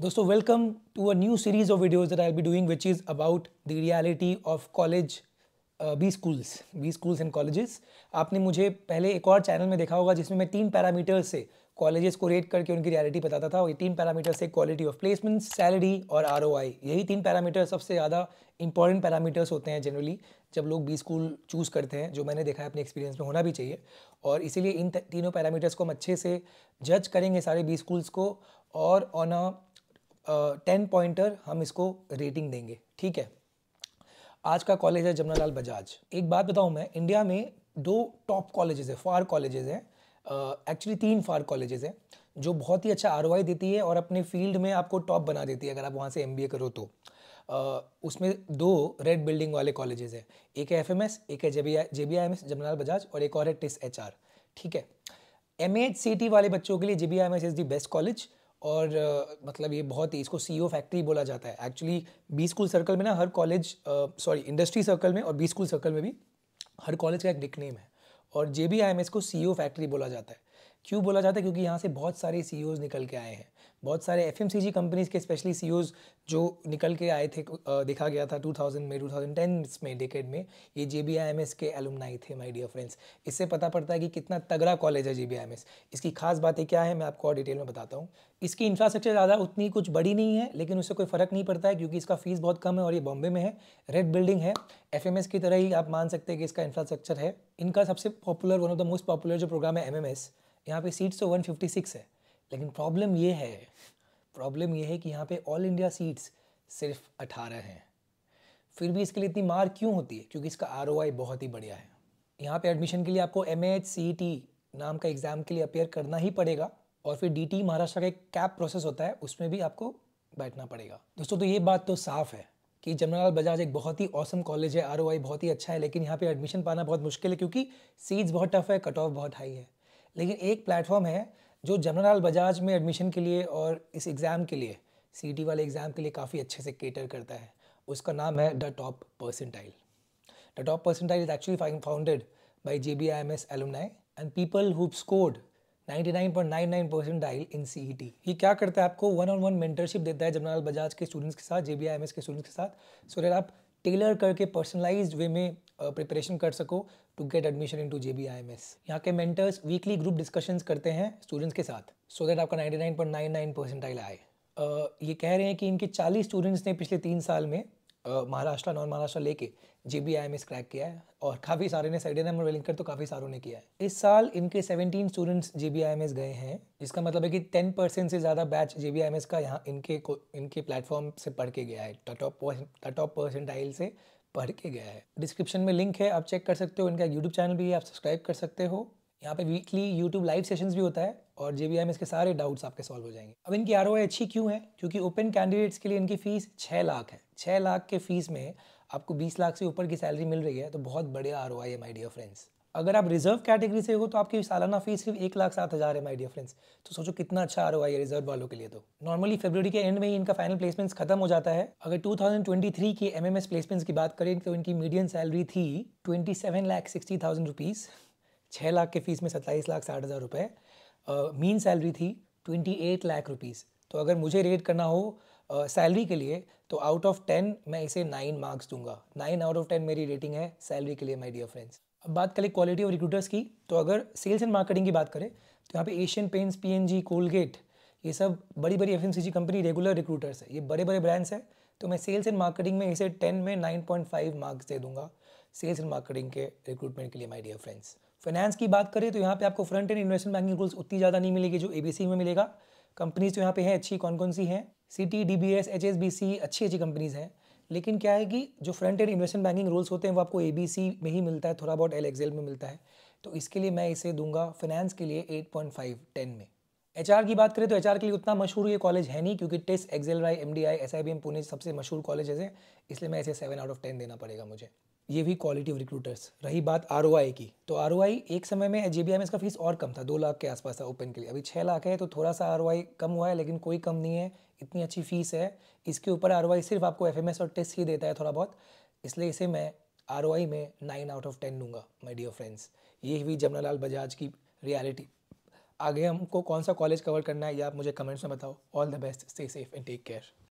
दोस्तों welcome to a new series of videos that I be doing which is about the reality of college B schools B schools and colleges आपने मुझे पहले एक और channel में देखा होगा जिसमें मैं तीन पैरामीटर्स से कॉलेजेस को रेट करके उनकी रियलिटी बताता था और ये तीन पैरामीटर से क्वालिटी ऑफ प्लेसमेंट सैलरी और आर यही तीन पैरामीटर सबसे ज़्यादा इंपॉर्टेंट पैरामीटर्स होते हैं जनरली जब लोग बी स्कूल चूज़ करते हैं जो मैंने देखा है अपने एक्सपीरियंस में होना भी चाहिए और इसीलिए इन तीनों पैरामीटर्स को हम अच्छे से जज करेंगे सारे बी स्कूल्स को और ऑन अ टेन पॉइंटर हम इसको रेटिंग देंगे ठीक है आज का कॉलेज है जमनालाल बजाज एक बात बताऊं मैं इंडिया में दो टॉप कॉलेजेस है फार कॉलेजेस हैं एक्चुअली तीन फार कॉलेजेस हैं जो बहुत ही अच्छा आर देती है और अपने फील्ड में आपको टॉप बना देती है अगर आप वहाँ से एम करो तो Uh, उसमें दो रेड बिल्डिंग वाले कॉलेजेस हैं एक है एस एक है J B I M S Jamnalal Bajaj और एक और है टिस एच ठीक है एम एच सी टी वाले बच्चों के लिए J B I M S is the best college और uh, मतलब ये बहुत ही इसको सी फैक्ट्री e बोला जाता है एक्चुअली बी स्कूल सर्कल में ना हर कॉलेज सॉरी इंडस्ट्री सर्कल में और बी स्कूल सर्कल में भी हर कॉलेज का एक निक नेम है और J B I M S को सी फैक्ट्री e बोला जाता है क्यों बोला जाता है क्योंकि यहाँ से बहुत सारे सी e निकल के आए हैं बहुत सारे एफ कंपनीज के स्पेशली सी e जो निकल के आए थे देखा गया था 2000 में 2010 में डेकेड में ये जे के एलुमनाई थे माय डियर फ्रेंड्स इससे पता पड़ता है कि कितना तगड़ा कॉलेज है जे इसकी खास बातें क्या है मैं आपको और डिटेल में बताता हूँ इसकी इंफ्रास्ट्रक्चर ज़्यादा उतनी कुछ बड़ी नहीं है लेकिन उससे कोई फ़र्क नहीं पड़ता है क्योंकि इसका फीस बहुत कम है और ये बॉम्बे में है रेड बिल्डिंग है एफ की तरह ही आप मान सकते हैं कि इसका इंफ्रास्ट्रक्चर है इनका सबसे popular one of the most popular जो प्रोग्राम है एम यहाँ पे सीट्स तो 156 है लेकिन प्रॉब्लम ये है प्रॉब्लम ये है कि यहाँ पे ऑल इंडिया सीट्स सिर्फ 18 हैं फिर भी इसके लिए इतनी मार क्यों होती है क्योंकि इसका आर बहुत ही बढ़िया है यहाँ पे एडमिशन के लिए आपको एम e नाम का एग्ज़ाम के लिए अपेयर करना ही पड़ेगा और फिर डी महाराष्ट्र का एक कैप प्रोसेस होता है उसमें भी आपको बैठना पड़ेगा दोस्तों तो ये बात तो साफ़ है कि जमनालाल बजाज एक बहुत ही औसम कॉलेज है आर बहुत ही अच्छा है लेकिन यहाँ पे एडमिशन पाना बहुत मुश्किल है क्योंकि सीट्स बहुत टफ है कट ऑफ बहुत हाई है लेकिन एक प्लेटफॉर्म है जो जनरल बजाज में एडमिशन के लिए और इस एग्ज़ाम के लिए सी e वाले एग्ज़ाम के लिए काफ़ी अच्छे से केटर करता है उसका नाम है the top percentile the top percentile is actually founded by J B I M S and people who ninety nine point nine nine percentile in C E T ये क्या करता है आपको वन ऑन वन मेंटरशिप देता है जमनाल बजाज के students के साथ J B I M S के स्टूडेंट्स के साथ सो so आप टेलर करके पर्सनलाइज वे में प्रिपरेशन कर सको to get admission into J B I M S यहाँ के मेंटर्स वीकली ग्रुप डिस्कशंस करते हैं स्टूडेंट्स के साथ सो so दैट आपका nine nine point nine percentile आए ये कह रहे हैं कि इनके चालीस स्टूडेंट्स ने पिछले तीन साल में महाराष्ट्र नॉन महाराष्ट्र लेके J B I M S crack किया है और काफ़ी सारे ने सेकेंड नंबर वेलिंग कर तो काफ़ी सारों ने किया है इस साल इनके 17 students J B I M S गए हैं जिसका मतलब है कि 10 परसेंट से ज़्यादा batch J B I M S का यहाँ इनके को इनके प्लेटफॉर्म से पढ़ के गया है टॉप परसेंटाइल से पढ़ के गया है डिस्क्रिप्शन में लिंक है आप चेक कर सकते हो इनका यूट्यूब चैनल भी आप सब्सक्राइब कर सकते हो यहाँ पे वीकली यूट्यूब लाइव सेशंस भी होता है और जे में इसके सारे डाउट्स आपके सॉल्व हो जाएंगे अब इनकी आर अच्छी क्यों है क्योंकि ओपन कैंडिडेट्स के लिए इनकी फ़ीस छः लाख है छः लाख के फीस में आपको बीस लाख से ऊपर की सैलरी मिल रही है तो बहुत बढ़िया आर ओ आई है माई डियर फ्रेंड्स अगर आप रिजर्व कैटेगरी से हो तो आपकी सालाना फीस सिर्फ एक लाख सात हज़ार है माई डियर फ्रेंड्स तो सोचो कितना अच्छा आर है रिजर्व वालों के लिए तो नॉर्मली फरवरी के एंड में ही इनका फाइनल प्लेसमेंट्स खत्म हो जाता है अगर 2023 की एमएमएस प्लेसमेंट्स की बात करें तो इनकी मीडियम सैलरी थी twenty seven lakh sixty thousand rupees छः लाख के फीस में सत्ताईस लाख साठ हज़ार रुपये मीन सैलरी थी ट्वेंटी एट लाख रुपीज़ तो अगर मुझे रेट करना हो सैलरी uh, के लिए तो आउट ऑफ टेन मैं इसे नाइन मार्क्स दूंगा नाइन आउट ऑफ टेन मेरी रेटिंग है सैलरी के लिए माई डियर फ्रेंड्स अब बात करें क्वालिटी ऑफ रिक्रूटर्स की तो अगर सेल्स एंड मार्केटिंग की बात करें तो यहाँ पे Asian Paints P N G Colgate ये सब बड़ी बड़ी एफएमसीजी कंपनी रेगुलर रिक्रूटर्स है ये बड़े बड़े ब्रांड्स हैं तो मैं सेल्स एंड मार्केटिंग में इसे टेन में नाइन पॉइंट फाइव मार्क्स दे दूँगा सेल्स एंड मार्केटिंग के रिक्रूटमेंट के लिए माई डियर फ्रेंड्स फाइनेंस की बात करें तो यहाँ पे आपको front end investment banking rules उतनी ज़्यादा नहीं मिलेगी जो एबीसी में मिलेगा कंपनीज तो यहाँ पे हैं अच्छी कौन कौन सी हैं Citi D B S H S B C अच्छी अच्छी कंपनीज हैं लेकिन क्या है कि जो front end investment banking rules होते हैं वो आपको ए बी सी में ही मिलता है थोड़ा बहुत एल एक्सेल में मिलता है तो इसके लिए मैं इसे दूंगा फाइनेंस के लिए एट पॉइंट फाइव टेन में एच की बात करें तो एच के लिए उतना मशहूर ये कॉलेज है नहीं क्योंकि टेस्ट XLRI M D I S I B M Pune सबसे मशहूर कॉलेज हैं इसलिए मैं इसे सेवन आउट ऑफ टेन देना पड़ेगा मुझे ये भी क्वालिटी ऑफ रिक्रूटर्स रही बात आर की तो आर एक समय में जे में इसका फीस और कम था दो लाख के आसपास था ओपन के लिए अभी छः लाख है तो थोड़ा सा आर कम हुआ है लेकिन कोई कम नहीं है इतनी अच्छी फीस है इसके ऊपर आर सिर्फ आपको एफ और टेस्ट ही देता है थोड़ा बहुत इसलिए इसे मैं आर में नाइन आउट ऑफ टेन दूंगा माई डियर फ्रेंड्स ये हुई जमनालाल बजाज की रियलिटी आगे हमको कौन सा कॉलेज कवर करना है या आप मुझे कमेंट्स में बताओ all the best stay safe and take care